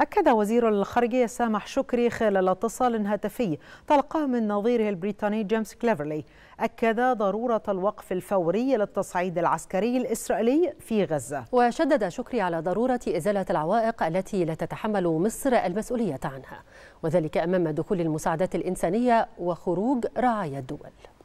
أكد وزير الخارجية سامح شكري خلال اتصال هاتفي تلقاه من نظيره البريطاني جيمس كليفرلي أكد ضرورة الوقف الفوري للتصعيد العسكري الإسرائيلي في غزة وشدد شكري على ضرورة إزالة العوائق التي لا تتحمل مصر المسؤولية عنها وذلك أمام دخول المساعدات الإنسانية وخروج رعايا الدول